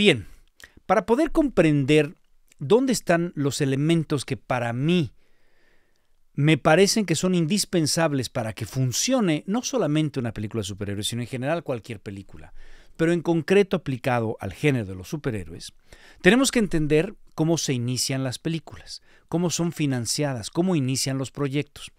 Bien, para poder comprender dónde están los elementos que para mí me parecen que son indispensables para que funcione no solamente una película de superhéroes, sino en general cualquier película, pero en concreto aplicado al género de los superhéroes, tenemos que entender cómo se inician las películas, cómo son financiadas, cómo inician los proyectos.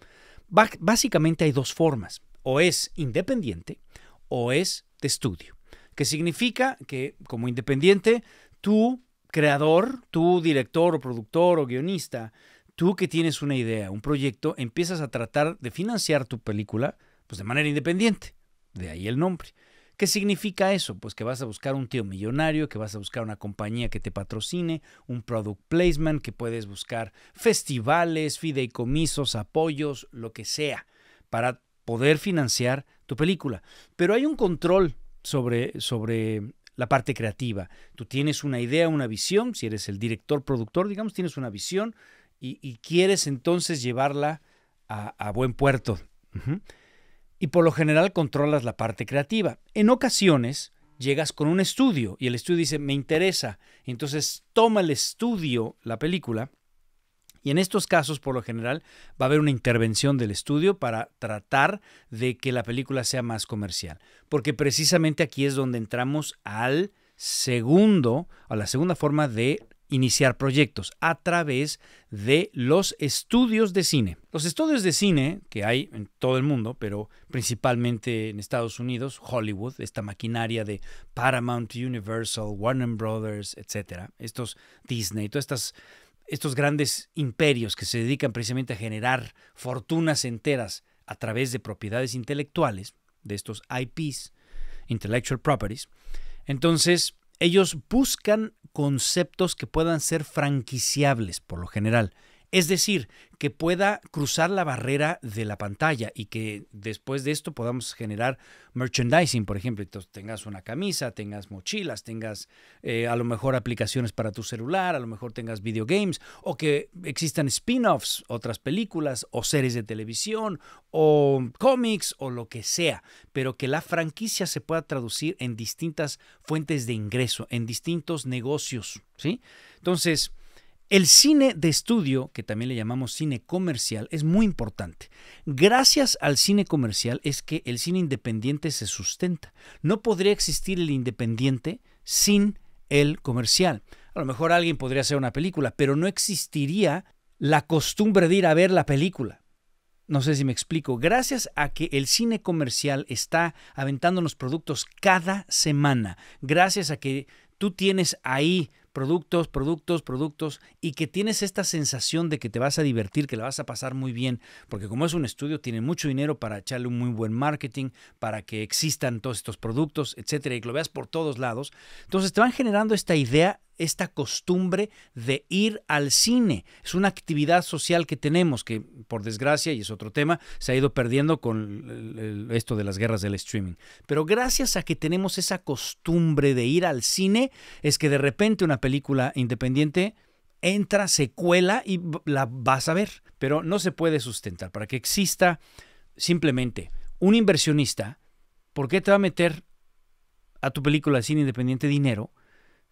Básicamente hay dos formas, o es independiente o es de estudio que significa que como independiente, tú, creador, tú, director o productor o guionista, tú que tienes una idea, un proyecto, empiezas a tratar de financiar tu película pues de manera independiente. De ahí el nombre. ¿Qué significa eso? Pues que vas a buscar un tío millonario, que vas a buscar una compañía que te patrocine, un product placement, que puedes buscar festivales, fideicomisos, apoyos, lo que sea, para poder financiar tu película. Pero hay un control sobre, sobre la parte creativa. Tú tienes una idea, una visión, si eres el director, productor, digamos, tienes una visión y, quieres entonces llevarla a, buen puerto. Y por lo general controlas la parte creativa. En ocasiones llegas con un estudio y el estudio dice, me interesa. Entonces toma el estudio, la película, y en estos casos, por lo general, va a haber una intervención del estudio para tratar de que la película sea más comercial. Porque precisamente aquí es donde entramos al segundo, a la segunda forma de iniciar proyectos a través de los estudios de cine. Los estudios de cine, que hay en todo el mundo, pero principalmente en Estados Unidos, Hollywood, esta maquinaria de Paramount, Universal, Warner Brothers, etcétera, estos Disney, todas estas estos grandes imperios que se dedican precisamente a generar fortunas enteras a través de propiedades intelectuales, de estos IPs, Intellectual Properties, entonces ellos buscan conceptos que puedan ser franquiciables por lo general. Es decir, que pueda cruzar la barrera de la pantalla y que después de esto podamos generar merchandising, por ejemplo. tengas una camisa, tengas mochilas, tengas eh, a lo mejor aplicaciones para tu celular, a lo mejor tengas videogames, o que existan spin-offs, otras películas, o series de televisión, o cómics, o lo que sea, pero que la franquicia se pueda traducir en distintas fuentes de ingreso, en distintos negocios, ¿sí? Entonces, el cine de estudio, que también le llamamos cine comercial, es muy importante. Gracias al cine comercial es que el cine independiente se sustenta. No podría existir el independiente sin el comercial. A lo mejor alguien podría hacer una película, pero no existiría la costumbre de ir a ver la película. No sé si me explico. Gracias a que el cine comercial está aventando los productos cada semana, gracias a que tú tienes ahí productos, productos, productos, y que tienes esta sensación de que te vas a divertir, que la vas a pasar muy bien, porque como es un estudio, tiene mucho dinero para echarle un muy buen marketing, para que existan todos estos productos, etcétera, y que lo veas por todos lados. Entonces te van generando esta idea esta costumbre de ir al cine. Es una actividad social que tenemos que, por desgracia, y es otro tema, se ha ido perdiendo con esto de las guerras del streaming. Pero gracias a que tenemos esa costumbre de ir al cine, es que de repente una película independiente entra, se cuela y la vas a ver. Pero no se puede sustentar. Para que exista simplemente un inversionista, ¿por qué te va a meter a tu película de cine independiente dinero?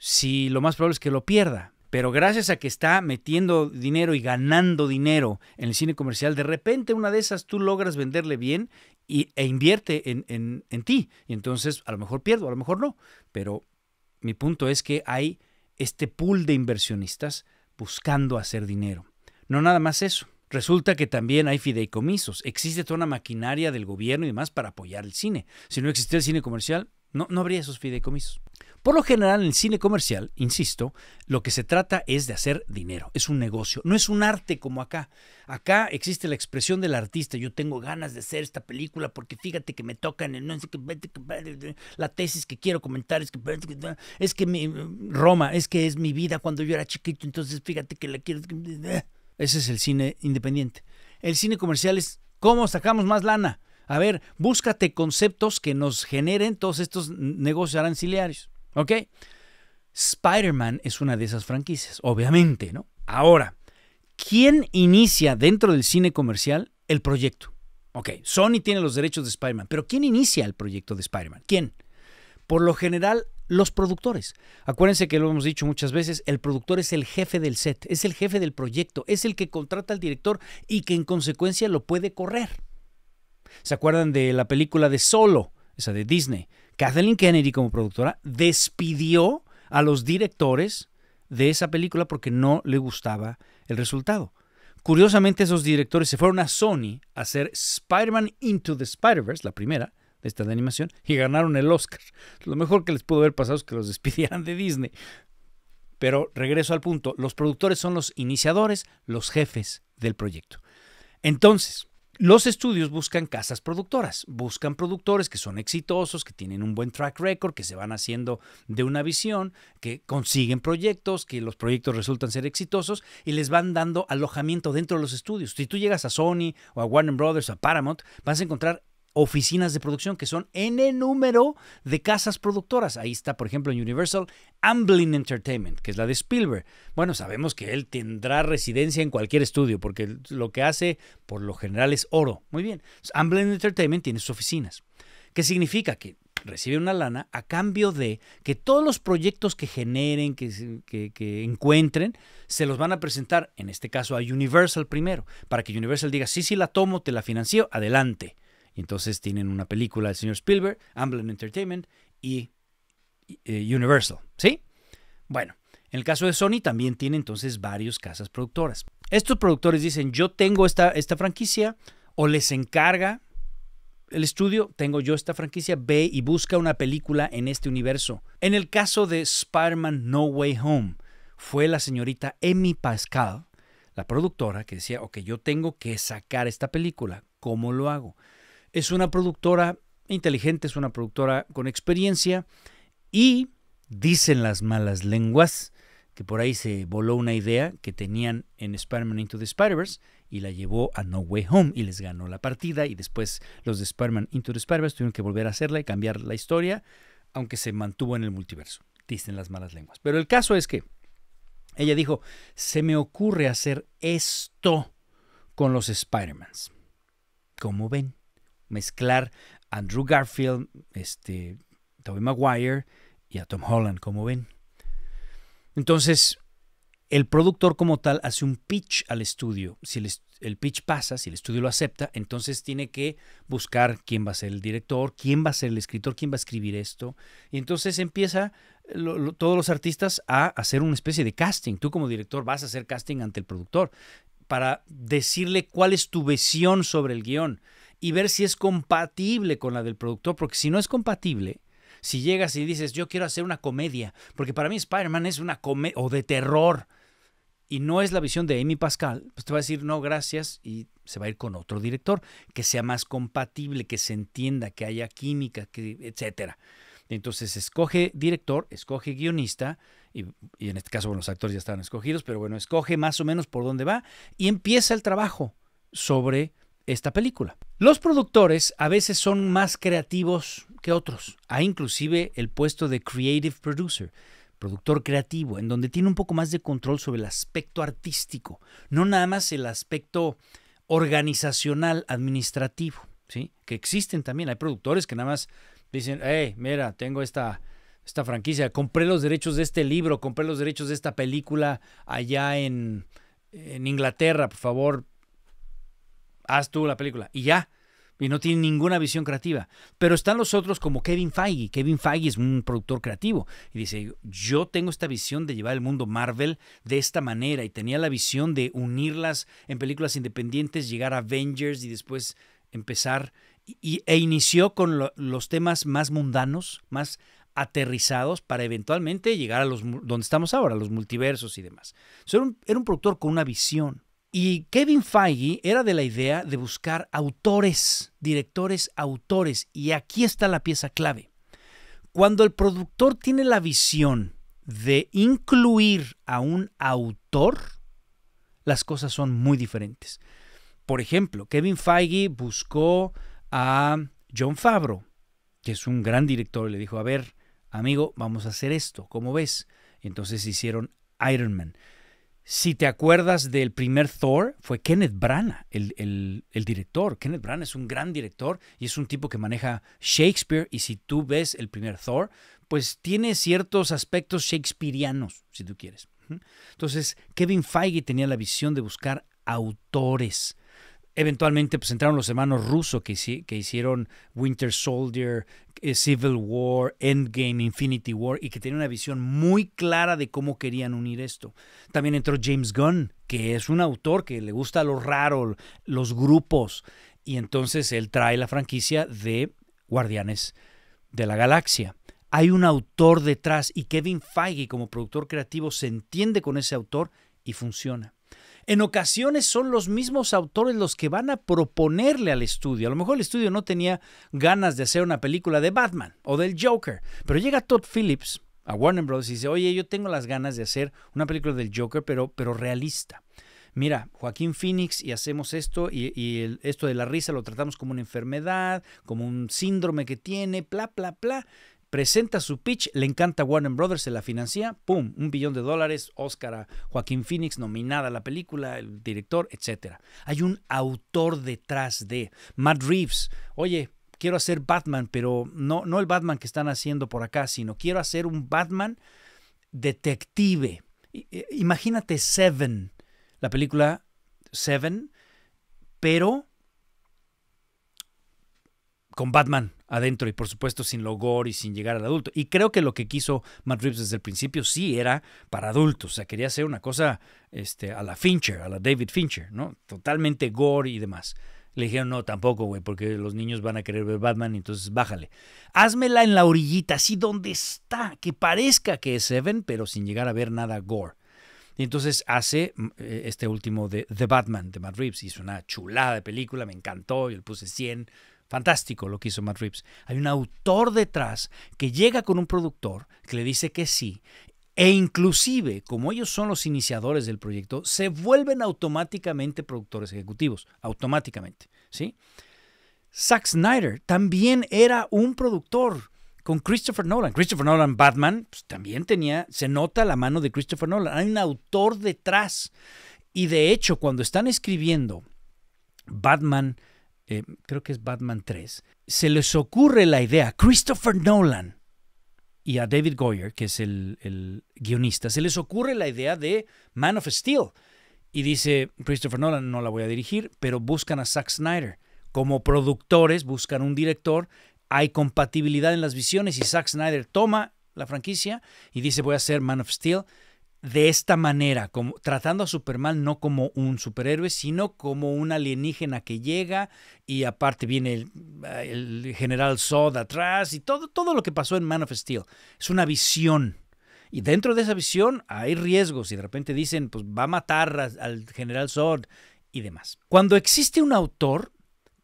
si lo más probable es que lo pierda. Pero gracias a que está metiendo dinero y ganando dinero en el cine comercial, de repente una de esas tú logras venderle bien e invierte en, ti. Y entonces a lo mejor pierdo, a lo mejor no. Pero mi punto es que hay este pool de inversionistas buscando hacer dinero. No nada más eso. Resulta que también hay fideicomisos. Existe toda una maquinaria del gobierno y demás para apoyar el cine. Si no existiera el cine comercial, no, no habría esos fideicomisos. Por lo general, en el cine comercial, insisto, lo que se trata es de hacer dinero, es un negocio, no es un arte como acá. Acá existe la expresión del artista, yo tengo ganas de hacer esta película porque fíjate que me tocan el la tesis que quiero comentar es que es que mi Roma, es que es mi vida cuando yo era chiquito, entonces fíjate que la quiero eh. ese es el cine independiente. El cine comercial es cómo sacamos más lana. A ver, búscate conceptos que nos generen todos estos negocios aranciliarios. ¿Ok? Spider-Man es una de esas franquicias, obviamente, ¿no? Ahora, ¿quién inicia dentro del cine comercial el proyecto? Ok, Sony tiene los derechos de Spider-Man, pero ¿quién inicia el proyecto de Spider-Man? ¿Quién? Por lo general, los productores. Acuérdense que lo hemos dicho muchas veces, el productor es el jefe del set, es el jefe del proyecto, es el que contrata al director y que en consecuencia lo puede correr. ¿Se acuerdan de la película de Solo, esa de Disney? Kathleen Kennedy como productora despidió a los directores de esa película porque no le gustaba el resultado. Curiosamente, esos directores se fueron a Sony a hacer Spider-Man Into the Spider-Verse, la primera de esta de animación, y ganaron el Oscar. Lo mejor que les pudo haber pasado es que los despidieran de Disney. Pero regreso al punto, los productores son los iniciadores, los jefes del proyecto. Entonces, los estudios buscan casas productoras, buscan productores que son exitosos, que tienen un buen track record, que se van haciendo de una visión, que consiguen proyectos, que los proyectos resultan ser exitosos y les van dando alojamiento dentro de los estudios. Si tú llegas a Sony o a Warner Brothers o a Paramount, vas a encontrar oficinas de producción que son N número de casas productoras. Ahí está, por ejemplo, en Universal, Amblin Entertainment, que es la de Spielberg. Bueno, sabemos que él tendrá residencia en cualquier estudio, porque lo que hace por lo general es oro. Muy bien. Amblin Entertainment tiene sus oficinas. ¿Qué significa? Que recibe una lana a cambio de que todos los proyectos que generen, que, que, encuentren, se los van a presentar, en este caso a Universal primero, para que Universal diga, sí, sí, la tomo, te la financio, adelante. Y entonces tienen una película del señor Spielberg, Amblin Entertainment y eh, Universal, ¿sí? Bueno, en el caso de Sony también tiene entonces varias casas productoras. Estos productores dicen, yo tengo esta, esta franquicia o les encarga el estudio, tengo yo esta franquicia, ve y busca una película en este universo. En el caso de Spider-Man No Way Home, fue la señorita Emmy Pascal, la productora, que decía, ok, yo tengo que sacar esta película, ¿cómo lo hago? Es una productora inteligente, es una productora con experiencia y dicen las malas lenguas que por ahí se voló una idea que tenían en Spider-Man Into the Spider-Verse y la llevó a No Way Home y les ganó la partida y después los de Spider-Man Into the Spider-Verse tuvieron que volver a hacerla y cambiar la historia, aunque se mantuvo en el multiverso, dicen las malas lenguas. Pero el caso es que ella dijo, se me ocurre hacer esto con los Spider-Mans. ¿Cómo ven? mezclar a Andrew Garfield, este, Tobey Maguire y a Tom Holland, como ven. Entonces, el productor como tal hace un pitch al estudio. Si el, pitch pasa, si el estudio lo acepta, entonces tiene que buscar quién va a ser el director, quién va a ser el escritor, quién va a escribir esto. Y entonces empieza todos los artistas a hacer una especie de casting. Tú como director vas a hacer casting ante el productor para decirle cuál es tu visión sobre el guión y ver si es compatible con la del productor, porque si no es compatible, si llegas y dices, yo quiero hacer una comedia, porque para mí Spider-Man es una comedia o de terror, y no es la visión de Amy Pascal, pues te va a decir, no, gracias, y se va a ir con otro director, que sea más compatible, que se entienda, que haya química, que, etcétera. Entonces, escoge director, escoge guionista, y, y, en este caso, bueno, los actores ya estaban escogidos, pero bueno, escoge más o menos por dónde va y empieza el trabajo sobre esta película. Los productores a veces son más creativos que otros. Hay inclusive el puesto de creative producer, productor creativo, en donde tiene un poco más de control sobre el aspecto artístico, no nada más el aspecto organizacional, administrativo, ¿sí? Que existen también, hay productores que nada más dicen, hey, mira, tengo esta, esta franquicia, compré los derechos de este libro, compré los derechos de esta película allá en, en Inglaterra, por favor, haz tú la película y ya. Y no tiene ninguna visión creativa. Pero están los otros como Kevin Feige. Kevin Feige es un productor creativo. Y dice, yo tengo esta visión de llevar el mundo Marvel de esta manera. Y tenía la visión de unirlas en películas independientes, llegar a Avengers y después empezar. Y, e inició con los temas más mundanos, más aterrizados para eventualmente llegar a los donde estamos ahora, los multiversos y demás. era un productor con una visión. Y Kevin Feige era de la idea de buscar autores, directores, autores. Y aquí está la pieza clave. Cuando el productor tiene la visión de incluir a un autor, las cosas son muy diferentes. Por ejemplo, Kevin Feige buscó a John Favreau, que es un gran director, y le dijo, a ver, amigo, vamos a hacer esto, ¿cómo ves? Entonces hicieron Iron Man. Si te acuerdas del primer Thor, fue Kenneth Branagh, el, director. Kenneth Branagh es un gran director y es un tipo que maneja Shakespeare. Y si tú ves el primer Thor, pues tiene ciertos aspectos shakespearianos, si tú quieres. Entonces, Kevin Feige tenía la visión de buscar autores eventualmente pues entraron los hermanos rusos que, que hicieron Winter Soldier, eh, Civil War, Endgame, Infinity War y que tenían una visión muy clara de cómo querían unir esto. También entró James Gunn, que es un autor que le gusta lo raro, los grupos y entonces él trae la franquicia de Guardianes de la Galaxia. Hay un autor detrás y Kevin Feige como productor creativo se entiende con ese autor y funciona. En ocasiones son los mismos autores los que van a proponerle al estudio. A lo mejor el estudio no tenía ganas de hacer una película de Batman o del Joker, pero llega Todd Phillips a Warner Bros. y dice, oye, yo tengo las ganas de hacer una película del Joker, pero, pero realista. Mira, Joaquín Phoenix y hacemos esto y, esto de la risa lo tratamos como una enfermedad, como un síndrome que tiene, bla, bla, bla presenta su pitch, le encanta Warner Brothers, se la financia, ¡pum! Un billón de dólares, Oscar a Joaquín Phoenix, nominada a la película, el director, etc. Hay un autor detrás de Matt Reeves. Oye, quiero hacer Batman, pero no, no el Batman que están haciendo por acá, sino quiero hacer un Batman detective. Eh, imagínate Seven, la película Seven, pero con Batman, adentro y por supuesto sin gore y sin llegar al adulto. Y creo que lo que quiso Matt Reeves desde el principio sí era para adultos, o sea, quería hacer una cosa este, a la Fincher, a la David Fincher, ¿no? Totalmente gore y demás. Le dijeron, no, tampoco, güey, porque los niños van a querer ver Batman, entonces bájale. Házmela en la orillita, así donde está, que parezca que es Seven, pero sin llegar a ver nada gore. Y entonces hace mm, eh, este último de The Batman, de Matt Reeves. Hizo una chulada de película, me encantó, y le puse 100, Fantástico lo que hizo Matt Reeves. Hay un autor detrás que llega con un productor que le dice que sí. E inclusive, como ellos son los iniciadores del proyecto, se vuelven automáticamente productores ejecutivos, automáticamente, ¿sí? Zack Snyder también era un productor con Christopher Nolan. Christopher Nolan Batman pues, también tenía, se nota la mano de Christopher Nolan. Hay un autor detrás. Y de hecho, cuando están escribiendo Batman eh, creo que es Batman 3, se les ocurre la idea a Christopher Nolan y a David Goyer, que es el, el guionista, se les ocurre la idea de Man of Steel. Y dice Christopher Nolan, no la voy a dirigir, pero buscan a Zack Snyder. Como productores buscan un director, hay compatibilidad en las visiones y Zack Snyder toma la franquicia y dice voy a hacer Man of Steel de esta manera, como, tratando a Superman no como un superhéroe, sino como un alienígena que llega y aparte viene el, general Zod atrás y todo, todo lo que pasó en Man of Steel. Es una visión. Y dentro de esa visión hay riesgos y de repente dicen, pues va a matar al general Zod y demás. Cuando existe un autor,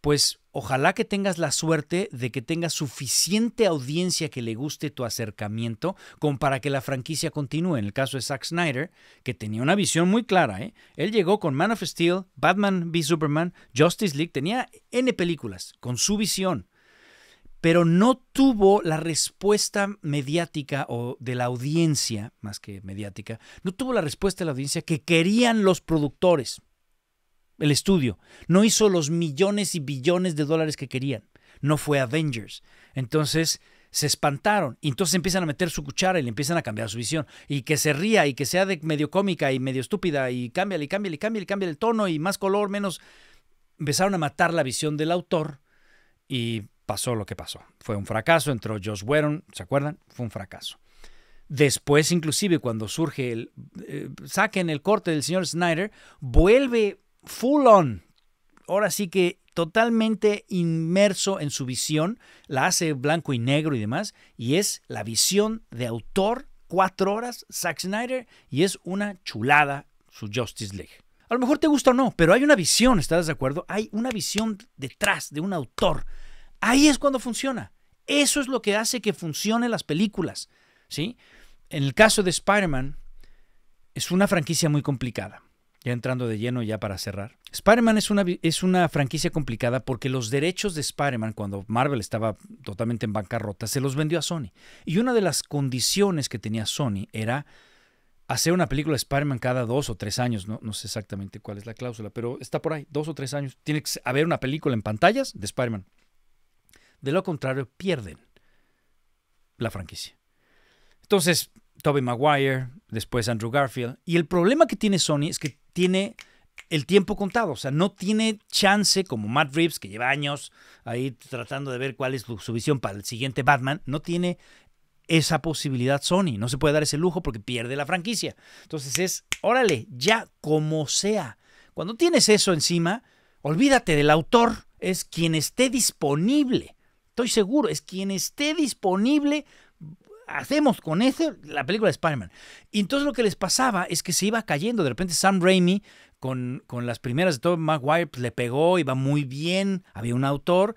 pues Ojalá que tengas la suerte de que tengas suficiente audiencia que le guste tu acercamiento como para que la franquicia continúe. En el caso de Zack Snyder, que tenía una visión muy clara, ¿eh? él llegó con Man of Steel, Batman v Superman, Justice League, tenía N películas con su visión, pero no tuvo la respuesta mediática o de la audiencia, más que mediática, no tuvo la respuesta de la audiencia que querían los productores el estudio. No hizo los millones y billones de dólares que querían. No fue Avengers. Entonces se espantaron y entonces empiezan a meter su cuchara y le empiezan a cambiar su visión. Y que se ría y que sea de medio cómica y medio estúpida y cambia y cambia y cambia y cambia el tono y más color, menos. Empezaron a matar la visión del autor y pasó lo que pasó. Fue un fracaso, entró Josh Whedon, ¿se acuerdan? Fue un fracaso. Después, inclusive, cuando surge el... Eh, saquen el corte del señor Snyder, vuelve full on, ahora sí que totalmente inmerso en su visión, la hace blanco y negro y demás, y es la visión de autor, cuatro horas, Zack Snyder, y es una chulada su Justice League. A lo mejor te gusta o no, pero hay una visión, ¿estás de acuerdo? Hay una visión detrás de un autor. Ahí es cuando funciona. Eso es lo que hace que funcionen las películas, ¿sí? En el caso de Spider-Man, es una franquicia muy complicada. Ya entrando de lleno ya para cerrar. Spider-Man es una, es una franquicia complicada porque los derechos de Spider-Man, cuando Marvel estaba totalmente en bancarrota, se los vendió a Sony. Y una de las condiciones que tenía Sony era hacer una película de Spider-Man cada dos o tres años. No, no sé exactamente cuál es la cláusula, pero está por ahí, dos o tres años. Tiene que haber una película en pantallas de Spider-Man. De lo contrario, pierden la franquicia. Entonces, Tobey Maguire, después Andrew Garfield. Y el problema que tiene Sony es que tiene el tiempo contado. O sea, no tiene chance, como Matt Reeves, que lleva años ahí tratando de ver cuál es su visión para el siguiente Batman, no tiene esa posibilidad Sony. No se puede dar ese lujo porque pierde la franquicia. Entonces es, órale, ya como sea. Cuando tienes eso encima, olvídate del autor, es quien esté disponible. Estoy seguro, es quien esté disponible hacemos con ese la película de Spider-Man. Y entonces lo que les pasaba es que se iba cayendo. De repente Sam Raimi con, las primeras de todo Maguire pues, le pegó, iba muy bien, había un autor.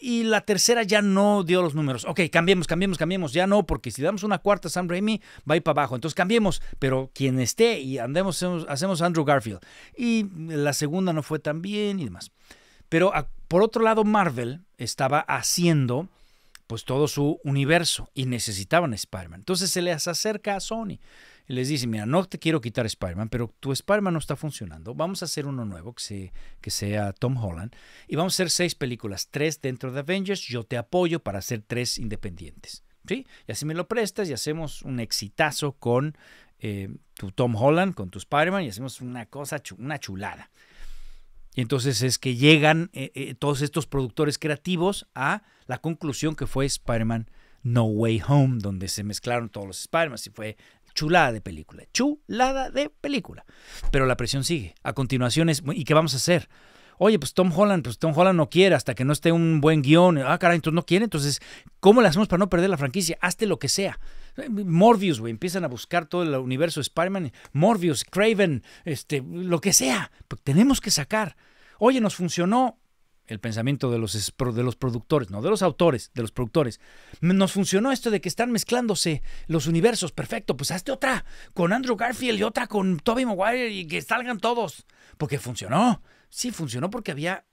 Y la tercera ya no dio los números. Ok, cambiemos, cambiemos, cambiemos. Ya no, porque si damos una cuarta Sam Raimi, va a ir para abajo. Entonces cambiemos, pero quien esté y andemos, hacemos, Andrew Garfield. Y la segunda no fue tan bien y demás. Pero por otro lado, Marvel estaba haciendo pues todo su universo y necesitaban Spider-Man. Entonces se les acerca a Sony y les dice, mira, no te quiero quitar Spider-Man, pero tu Spider-Man no está funcionando. Vamos a hacer uno nuevo que, sea Tom Holland y vamos a hacer seis películas, tres dentro de Avengers. Yo te apoyo para hacer tres independientes. ¿Sí? Y así me lo prestas y hacemos un exitazo con eh, tu Tom Holland, con tu Spider-Man y hacemos una cosa, una chulada. Y entonces es que llegan eh, eh, todos estos productores creativos a la conclusión que fue Spider-Man No Way Home, donde se mezclaron todos los Spider-Man y fue chulada de película, chulada de película. Pero la presión sigue. A continuación es, ¿y qué vamos a hacer? Oye, pues Tom Holland, pues Tom Holland no quiere hasta que no esté un buen guión. Ah, caray, entonces no quiere. Entonces, ¿cómo le hacemos para no perder la franquicia? Hazte lo que sea. Morbius, güey, empiezan a buscar todo el universo Spider-Man. Morbius, Craven, este, lo que sea. Pues tenemos que sacar. Oye, nos funcionó el pensamiento de los, de los productores, no de los autores, de los productores. Nos funcionó esto de que están mezclándose los universos, perfecto, pues hazte otra con Andrew Garfield y otra con Tobey Maguire y que salgan todos, porque funcionó. Sí, funcionó porque había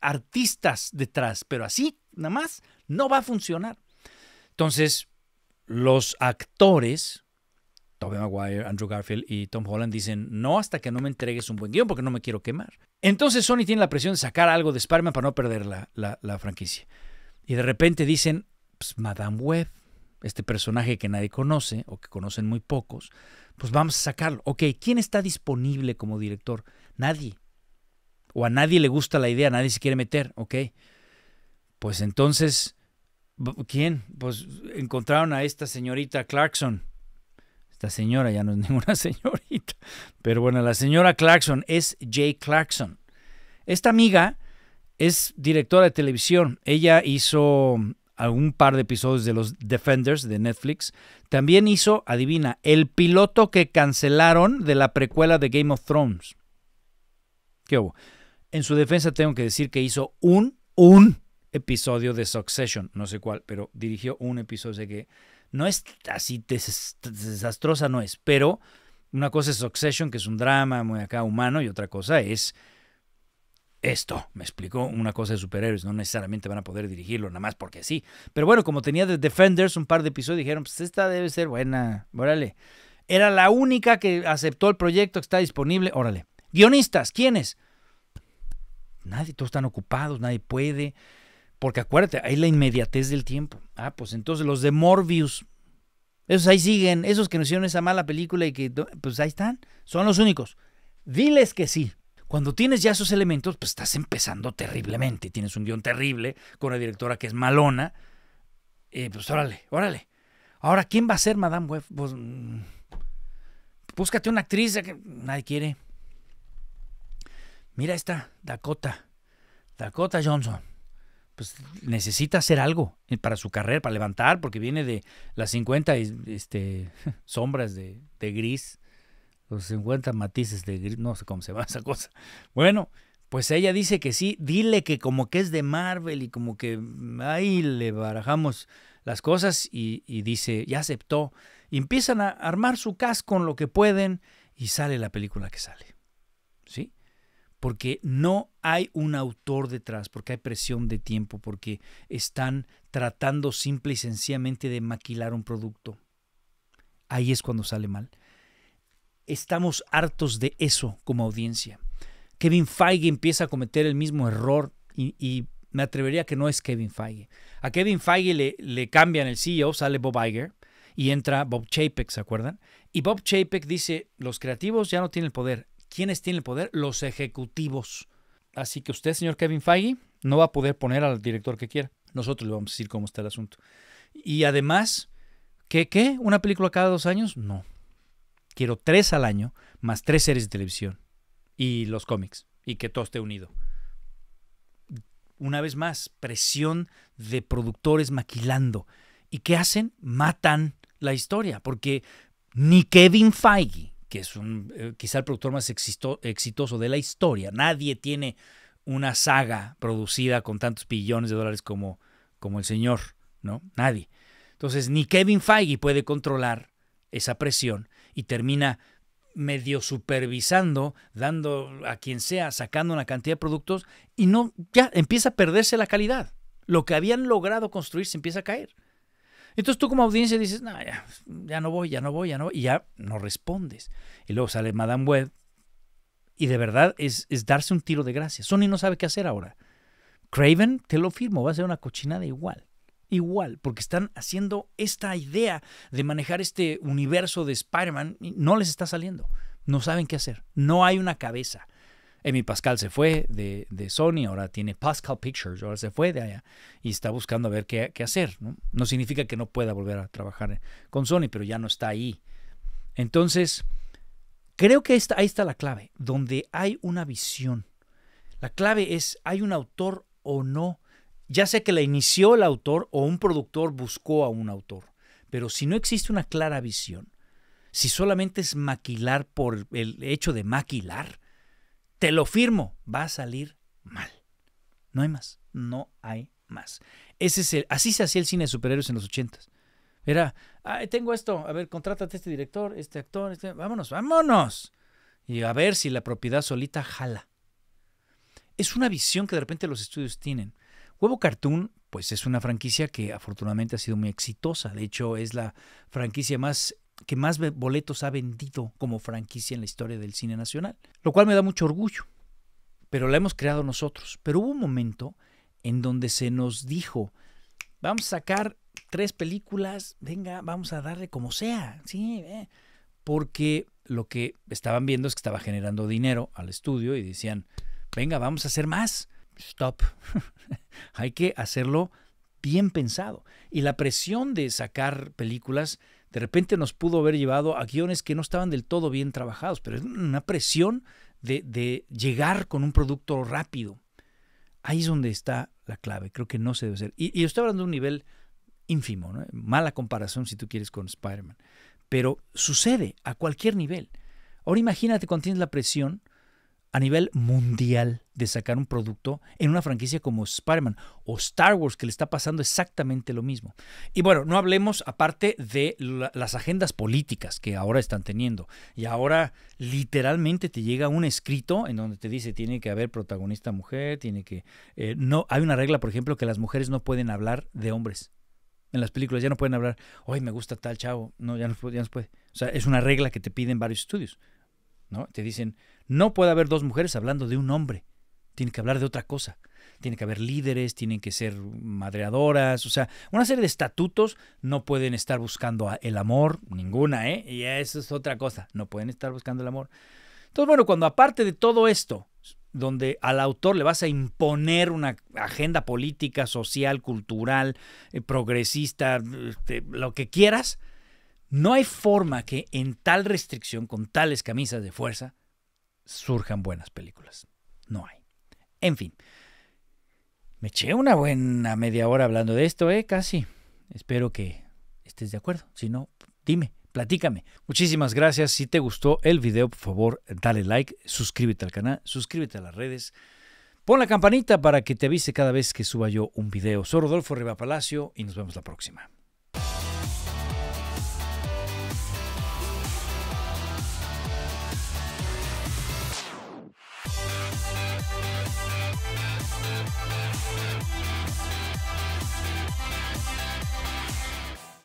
artistas detrás, pero así nada más no va a funcionar. Entonces, los actores Tobey Maguire, Andrew Garfield y Tom Holland dicen, no, hasta que no me entregues un buen guión porque no me quiero quemar. Entonces Sony tiene la presión de sacar algo de spider para no perder la, franquicia. Y de repente dicen, pues Madame Web, este personaje que nadie conoce o que conocen muy pocos, pues vamos a sacarlo. Ok, ¿quién está disponible como director? Nadie. O a nadie le gusta la idea, nadie se quiere meter. Ok, pues entonces, ¿quién? Pues encontraron a esta señorita Clarkson esta señora ya no es ninguna señorita. Pero bueno, la señora Clarkson es Jay Clarkson. Esta amiga es directora de televisión. Ella hizo mm, algún par de episodios de los Defenders de Netflix. También hizo, adivina, el piloto que cancelaron de la precuela de Game of Thrones. ¿Qué hubo? En su defensa tengo que decir que hizo un, un episodio de Succession. No sé cuál, pero dirigió un episodio. de que no es así desastrosa, no es. Pero una cosa es Succession, que es un drama muy acá humano, y otra cosa es esto. Me explicó una cosa de superhéroes. No necesariamente van a poder dirigirlo, nada más porque sí. Pero bueno, como tenía The Defenders un par de episodios, dijeron, pues esta debe ser buena. Órale. Era la única que aceptó el proyecto que está disponible. Órale. Guionistas, ¿quiénes? Nadie, todos están ocupados, nadie puede. Porque acuérdate, ahí la inmediatez del tiempo. Ah, pues entonces los de Morbius, esos ahí siguen, esos que nos hicieron esa mala película y que, pues ahí están, son los únicos. Diles que sí. Cuando tienes ya esos elementos, pues estás empezando terriblemente. Tienes un guión terrible con una directora que es malona. Eh, pues órale, órale. Ahora, ¿quién va a ser Madame Web? Pues, mm, búscate una actriz que nadie quiere. Mira esta, Dakota. Dakota Johnson pues necesita hacer algo eh, para su carrera, para levantar, porque viene de las 50 este, sombras de, gris, los 50 matices de gris, no sé cómo se va esa cosa. Bueno, pues ella dice que sí, dile que como que es de Marvel y como que mm, ahí le barajamos las cosas y, y dice, ya aceptó. empiezan a armar su casco con lo que pueden y sale la película que sale. ¿Sí? porque no hay un autor detrás, porque hay presión de tiempo, porque están tratando simple y sencillamente de maquilar un producto. Ahí es cuando sale mal. Estamos hartos de eso como audiencia. Kevin Feige empieza a cometer el mismo error y, me atrevería a que no es Kevin Feige. A Kevin Feige le, le cambian el CEO, sale Bob Iger y entra Bob Chapek, ¿se acuerdan? Y Bob Chapek dice, los creativos ya no tienen el poder, ¿Quiénes tienen el poder? Los ejecutivos. Así que usted, señor Kevin Feige, no va a poder poner al director que quiera. Nosotros le vamos a decir cómo está el asunto. Y además, ¿qué? ¿Qué? ¿Una película cada dos años? No. Quiero tres al año, más tres series de televisión y los cómics, y que todo esté unido. Una vez más, presión de productores maquilando. ¿Y qué hacen? Matan la historia, porque ni Kevin Feige que es un, eh, quizá el productor más exitoso de la historia. Nadie tiene una saga producida con tantos billones de dólares como, como el señor, ¿no? Nadie. Entonces, ni Kevin Feige puede controlar esa presión y termina medio supervisando, dando a quien sea, sacando una cantidad de productos y no, ya empieza a perderse la calidad. Lo que habían logrado construir se empieza a caer. Entonces tú como audiencia dices, no, ya, ya no voy, ya no voy, ya no voy, y ya no respondes. Y luego sale Madame Web y de verdad es, es darse un tiro de gracia. Sony no sabe qué hacer ahora. Craven, te lo firmo, va a ser una cochinada igual. Igual, porque están haciendo esta idea de manejar este universo de Spider-Man y no les está saliendo. No saben qué hacer. No hay una cabeza. Emi Pascal se fue de, Sony, ahora tiene Pascal Pictures, ahora se fue de allá y está buscando a ver qué, hacer. ¿no? significa que no pueda volver a trabajar con Sony, pero ya no está ahí. Entonces, creo que está, ahí está la clave, donde hay una visión. La clave es, ¿hay un autor o no? Ya sea que la inició el autor o un productor buscó a un autor, pero si no existe una clara visión, si solamente es maquilar por el hecho de maquilar, te lo firmo, va a salir mal. No hay más, no hay más. Ese es el, así se hacía el cine de superhéroes en los ochentas. Era, tengo esto, a ver, contrátate a este director, este actor, este... vámonos, vámonos. Y a ver si la propiedad solita jala. Es una visión que de repente los estudios tienen. Huevo Cartoon, pues es una franquicia que afortunadamente ha sido muy exitosa. De hecho, es la franquicia más que más boletos ha vendido como franquicia en la historia del cine nacional, lo cual me da mucho orgullo, pero la hemos creado nosotros. Pero hubo un momento en donde se nos dijo, vamos a sacar tres películas, venga, vamos a darle como sea, sí, eh". porque lo que estaban viendo es que estaba generando dinero al estudio y decían, venga, vamos a hacer más, stop, hay que hacerlo bien pensado. Y la presión de sacar películas de repente nos pudo haber llevado a guiones que no estaban del todo bien trabajados, pero es una presión de, de llegar con un producto rápido. Ahí es donde está la clave, creo que no se debe hacer. Y, y estoy hablando de un nivel ínfimo, mala comparación si tú quieres con Spider-Man, pero sucede a cualquier nivel. Ahora imagínate cuando tienes la presión a nivel mundial de sacar un producto en una franquicia como Spider-Man o Star Wars, que le está pasando exactamente lo mismo. Y bueno, no hablemos aparte de las agendas políticas que ahora están teniendo. Y ahora literalmente te llega un escrito en donde te dice tiene que haber protagonista mujer, tiene que... Eh, no, hay una regla, por ejemplo, que las mujeres no pueden hablar de hombres. En las películas ya no pueden hablar, hoy me gusta tal chavo. No, ya no, ya no puede. O sea, es una regla que te piden varios estudios. ¿no? Te dicen, no puede haber dos mujeres hablando de un hombre. Tiene que hablar de otra cosa. Tiene que haber líderes, tienen que ser madreadoras, o sea, una serie de estatutos. No pueden estar buscando el amor, ninguna, ¿eh? Y eso es otra cosa. No pueden estar buscando el amor. Entonces, bueno, cuando aparte de todo esto, donde al autor le vas a imponer una agenda política, social, cultural, eh, progresista, este, lo que quieras, no hay forma que en tal restricción, con tales camisas de fuerza, surjan buenas películas. No hay. En fin. Me eché una buena media hora hablando de esto, ¿eh? Casi. Espero que estés de acuerdo. Si no, dime, platícame. Muchísimas gracias. Si te gustó el video, por favor, dale like, suscríbete al canal, suscríbete a las redes. Pon la campanita para que te avise cada vez que suba yo un video. Soy Rodolfo Riva Palacio y nos vemos la próxima.